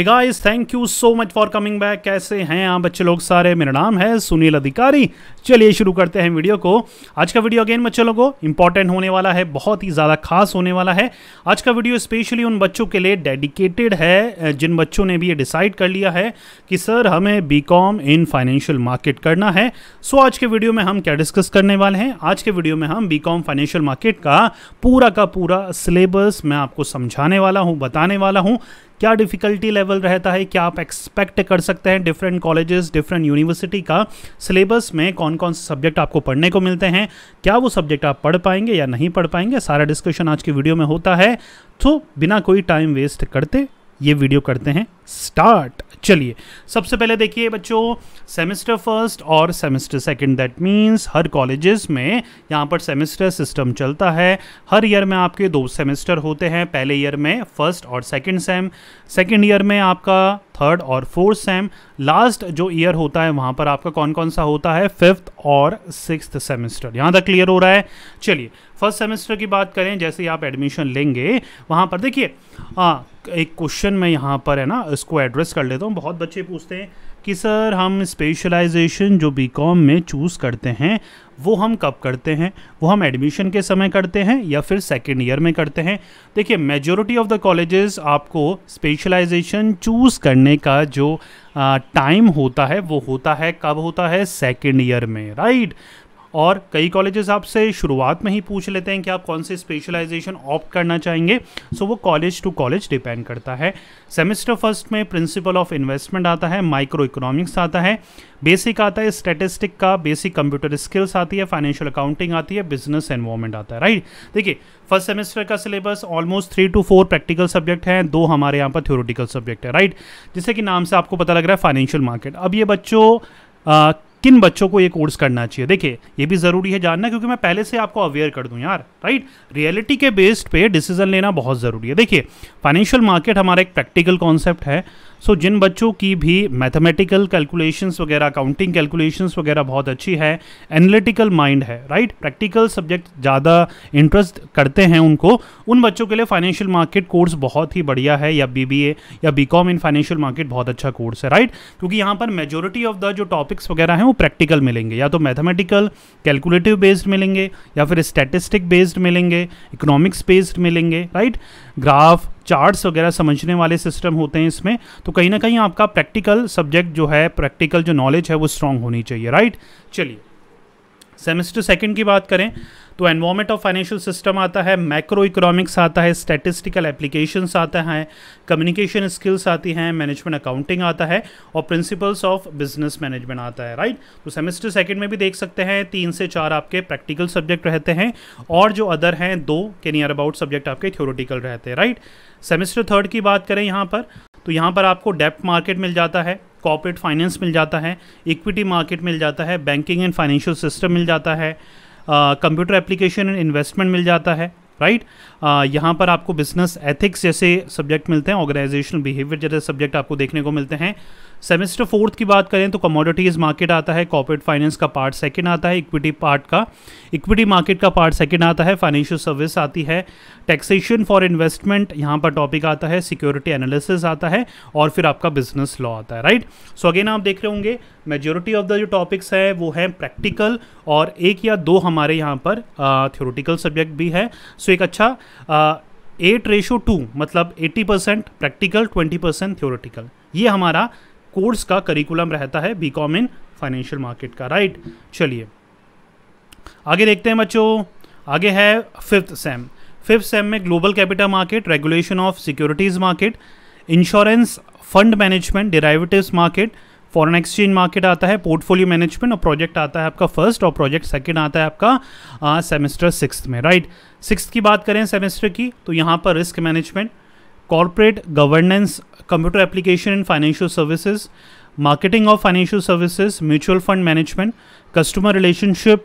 Guys thank you so much for coming back कैसे हैं आप बच्चे लोग सारे मेरा नाम है सुनील अधिकारी चलिए शुरू करते हैं वीडियो को आज का वीडियो अगेन बच्चे लोगों इंपॉर्टेंट होने वाला है बहुत ही ज़्यादा खास होने वाला है आज का वीडियो स्पेशली उन बच्चों के लिए डेडिकेटेड है जिन बच्चों ने भी ये डिसाइड कर लिया है कि सर हमें बी इन फाइनेंशियल मार्केट करना है सो आज के वीडियो में हम क्या डिस्कस करने वाले हैं आज के वीडियो में हम बी फाइनेंशियल मार्केट का पूरा का पूरा सिलेबस मैं आपको समझाने वाला हूँ बताने वाला हूँ क्या डिफ़िकल्टी लेवल रहता है क्या आप एक्सपेक्ट कर सकते हैं डिफरेंट कॉलेजेस डिफरेंट यूनिवर्सिटी का सिलेबस में कौन कौन से सब्जेक्ट आपको पढ़ने को मिलते हैं क्या वो सब्जेक्ट आप पढ़ पाएंगे या नहीं पढ़ पाएंगे सारा डिस्कशन आज की वीडियो में होता है तो बिना कोई टाइम वेस्ट करते ये वीडियो करते हैं स्टार्ट चलिए सबसे पहले देखिए बच्चों सेमेस्टर फर्स्ट और सेमेस्टर सेकंड दैट मींस हर कॉलेजेस में यहाँ पर सेमेस्टर सिस्टम चलता है हर ईयर में आपके दो सेमेस्टर होते हैं पहले ईयर में फर्स्ट और सेकंड सेम सेकंड ईयर में आपका थर्ड और फोर्थ सेम लास्ट जो ईयर होता है वहाँ पर आपका कौन कौन सा होता है फिफ्थ और सिक्स सेमेस्टर यहाँ तक क्लियर हो रहा है चलिए फर्स्ट सेमेस्टर की बात करें जैसे ही आप एडमिशन लेंगे वहाँ पर देखिए हाँ, एक क्वेश्चन मैं यहाँ पर है ना इसको एड्रेस कर लेता हूँ बहुत बच्चे पूछते हैं कि सर हम स्पेशलाइजेशन जो बीकॉम में चूज़ करते हैं वो हम कब करते हैं वो हम एडमिशन के समय करते हैं या फिर सेकेंड ईयर में करते हैं देखिए मेजोरिटी ऑफ द कॉलेजेस आपको स्पेशलाइजेशन चूज़ करने का जो टाइम होता है वो होता है कब होता है सेकेंड ईयर में राइट right? और कई कॉलेजेस आपसे शुरुआत में ही पूछ लेते हैं कि आप कौन से स्पेशलाइजेशन ऑप्ट करना चाहेंगे सो वो कॉलेज टू कॉलेज डिपेंड करता है सेमेस्टर फर्स्ट में प्रिंसिपल ऑफ इन्वेस्टमेंट आता है माइक्रो इकोनॉमिक्स आता है बेसिक आता है स्टेटिस्टिक का बेसिक कंप्यूटर स्किल्स आती है फाइनेंशियल अकाउंटिंग आती है बिजनेस एनवायरमेंट आता है राइट देखिए फर्स्ट सेमेस्टर का syllabus almost three two four practical subject हैं दो हमारे यहाँ पर थ्योरेटिकल सब्जेक्ट है राइट जिससे कि नाम से आपको पता लग रहा है फाइनेंशियल मार्केट अब ये बच्चों किन बच्चों को ये कोर्स करना चाहिए देखिए ये भी ज़रूरी है जानना क्योंकि मैं पहले से आपको अवेयर कर दूं यार राइट रियलिटी के बेस्ड पे डिसीजन लेना बहुत ज़रूरी है देखिए फाइनेंशियल मार्केट हमारा एक प्रैक्टिकल कॉन्सेप्ट है सो so, जिन बच्चों की भी मैथमेटिकल कैलकुलेशंस वगैरह काउंटिंग कैलकुलेशंस वगैरह बहुत अच्छी है एनालिटिकल माइंड है राइट प्रैक्टिकल सब्जेक्ट ज़्यादा इंटरेस्ट करते हैं उनको उन बच्चों के लिए फाइनेंशियल मार्केट कोर्स बहुत ही बढ़िया है या बी या बी इन फाइनेंशियल मार्केट बहुत अच्छा कोर्स है राइट क्योंकि यहाँ पर मेजोरिटी ऑफ द जो टॉपिक्स वगैरह हैं वो प्रैक्टिकल मिलेंगे या तो मैथमेटिकल कैलकुलेटिव बेस्ड मिलेंगे या फिर स्टेटिस्टिक बेस्ड मिलेंगे इकोनॉमिक्स बेस्ड मिलेंगे राइट ग्राफ चार्ट्स वगैरह समझने वाले सिस्टम होते हैं इसमें तो कहीं ना कहीं आपका प्रैक्टिकल सब्जेक्ट जो है प्रैक्टिकल जो नॉलेज है वो स्ट्रांग होनी चाहिए राइट चलिए सेमेस्टर सेकंड की बात करें तो एनवायरमेंट ऑफ फाइनेंशियल सिस्टम आता है मैक्रो इकोनॉमिक्स आता है स्टैटिस्टिकल एप्लीकेशंस आता है कम्युनिकेशन स्किल्स आती हैं मैनेजमेंट अकाउंटिंग आता है और प्रिंसिपल्स ऑफ बिजनेस मैनेजमेंट आता है राइट तो सेमेस्टर सेकेंड में भी देख सकते हैं तीन से चार आपके प्रैक्टिकल सब्जेक्ट रहते हैं और जो अदर हैं दो के नियर अबाउट सब्जेक्ट आपके थ्योरेटिकल रहते हैं राइट सेमेस्टर थर्ड की बात करें यहाँ पर तो यहाँ पर आपको डेप्ट मार्केट मिल जाता है कॉपरेट फाइनेंस मिल जाता है इक्विटी मार्केट मिल जाता है बैंकिंग एंड फाइनेंशियल सिस्टम मिल जाता है कंप्यूटर एप्लीकेशन एंड इन्वेस्टमेंट मिल जाता है राइट right? यहाँ पर आपको बिजनेस एथिक्स जैसे सब्जेक्ट मिलते हैं ऑर्गेनाइजेशनल बिहेवियर जैसे सब्जेक्ट आपको देखने को मिलते हैं सेमेस्टर फोर्थ की बात करें तो कमोडिटीज़ मार्केट आता है कॉर्पोरेट फाइनेंस का पार्ट सेकंड आता है इक्विटी पार्ट का इक्विटी मार्केट का पार्ट सेकंड आता है फाइनेंशियल सर्विस आती है टैक्सेशन फॉर इन्वेस्टमेंट यहाँ पर टॉपिक आता है सिक्योरिटी एनालिसिस आता है और फिर आपका बिजनेस लॉ आता है राइट सो अगेन आप देख रहे होंगे मेजोरिटी ऑफ द जो टॉपिक्स है वो है प्रैक्टिकल और एक या दो हमारे यहाँ पर थ्योरिटिकल सब्जेक्ट भी है सो so, एक अच्छा आ, एट रेशो टू मतलब 80 परसेंट प्रैक्टिकल 20 परसेंट थ्योरेटिकल ये हमारा कोर्स का करिकुलम रहता है B com in financial market का राइट चलिए आगे देखते हैं बच्चों आगे है फिफ्थ सेम फिफ्थ सेम में global capital market regulation of securities market insurance fund management derivative market foreign exchange market आता है पोर्टफोलियो मैनेजमेंट और प्रोजेक्ट आता है आपका फर्स्ट और प्रोजेक्ट सेकेंड आता है आपका सेमेस्टर सिक्स में राइट सिक्स की बात करें सेमेस्टर की तो यहाँ पर risk management corporate governance computer application in financial services marketing of financial services mutual fund management customer relationship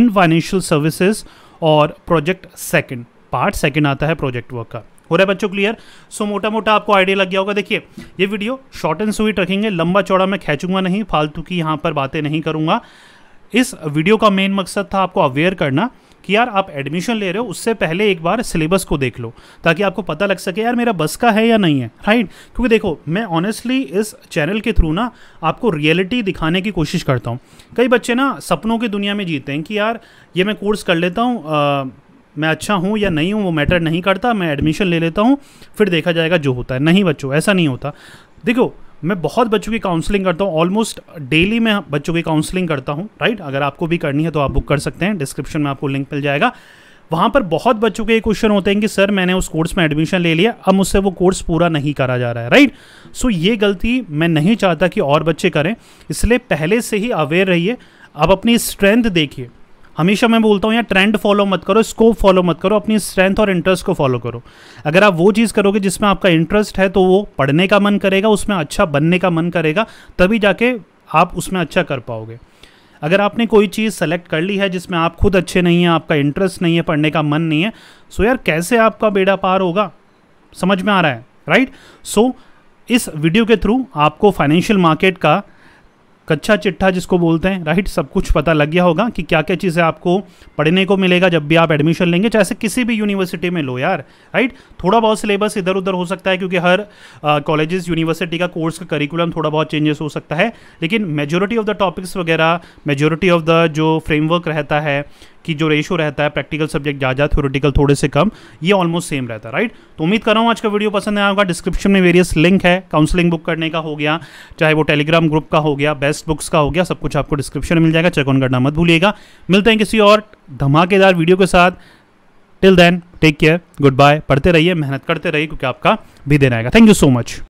in financial services और प्रोजेक्ट सेकेंड पार्ट सेकंड आता है प्रोजेक्ट वर्क का हो रहा है बच्चों क्लियर सो मोटा मोटा आपको आइडिया लग गया होगा देखिए ये वीडियो शॉर्ट एंड स्वीट रखेंगे लंबा चौड़ा मैं खेचूंगा नहीं फालतू की यहाँ पर बातें नहीं करूंगा इस वीडियो का मेन मकसद था आपको अवेयर करना कि यार आप एडमिशन ले रहे हो उससे पहले एक बार सिलेबस को देख लो ताकि आपको पता लग सके यार मेरा बस का है या नहीं है राइट क्योंकि देखो मैं ऑनेस्टली इस चैनल के थ्रू ना आपको रियलिटी दिखाने की कोशिश करता हूँ कई बच्चे ना सपनों की दुनिया में जीते हैं कि यार ये मैं कोर्स कर लेता हूँ मैं अच्छा हूँ या नहीं हूँ वो मैटर नहीं करता मैं एडमिशन ले लेता हूँ फिर देखा जाएगा जो होता है नहीं बच्चों ऐसा नहीं होता देखो मैं बहुत बच्चों की काउंसलिंग करता हूँ ऑलमोस्ट डेली मैं बच्चों की काउंसलिंग करता हूँ राइट अगर आपको भी करनी है तो आप बुक कर सकते हैं डिस्क्रिप्शन में आपको लिंक मिल जाएगा वहाँ पर बहुत बच्चों के क्वेश्चन होते हैं कि सर मैंने उस कोर्स में एडमिशन ले लिया अब मुझसे वो कोर्स पूरा नहीं करा जा रहा है राइट सो so, ये गलती मैं नहीं चाहता कि और बच्चे करें इसलिए पहले से ही अवेयर रहिए अब अपनी स्ट्रेंथ देखिए हमेशा मैं बोलता हूँ यार ट्रेंड फॉलो मत करो स्कोप फॉलो मत करो अपनी स्ट्रेंथ और इंटरेस्ट को फॉलो करो अगर आप वो चीज़ करोगे जिसमें आपका इंटरेस्ट है तो वो पढ़ने का मन करेगा उसमें अच्छा बनने का मन करेगा तभी जाके आप उसमें अच्छा कर पाओगे अगर आपने कोई चीज़ सेलेक्ट कर ली है जिसमें आप खुद अच्छे नहीं हैं आपका इंटरेस्ट नहीं है पढ़ने का मन नहीं है सो यार कैसे आपका बेड़ा पार होगा समझ में आ रहा है राइट सो इस वीडियो के थ्रू आपको फाइनेंशियल मार्केट का कच्चा चिट्ठा जिसको बोलते हैं राइट सब कुछ पता लग गया होगा कि क्या क्या चीज़ें आपको पढ़ने को मिलेगा जब भी आप एडमिशन लेंगे चाहे किसी भी यूनिवर्सिटी में लो यार राइट थोड़ा बहुत सिलेबस इधर उधर हो सकता है क्योंकि हर कॉलेजेस यूनिवर्सिटी का कोर्स का करिकुलम थोड़ा बहुत चेंजेस हो सकता है लेकिन मेजोरिटी ऑफ द टॉपिक्स वगैरह मेजोरिटी ऑफ द जो फ्रेमवर्क रहता है की जो रेशो रहता है प्रैक्टिकल सब्जेक्ट ज़्यादा थ्योरेटिकल थोड़े से कम ये ऑलमोस्ट सेम रहता है राइट तो उम्मीद कर रहा हूँ आज का वीडियो पसंद आया होगा डिस्क्रिप्शन में वेरियस लिंक है काउंसलिंग बुक करने का हो गया चाहे वो टेलीग्राम ग्रुप का हो गया बेस्ट बुक्स का हो गया सब कुछ आपको डिस्क्रिप्शन में मिल जाएगा चेक ऑन करना मत भूलिएगा मिलते हैं किसी और धमाकेदार वीडियो के साथ till then take care goodbye पढ़ते रहिए मेहनत करते रहिए क्योंकि आपका भी देना आएगा थैंक यू सो मच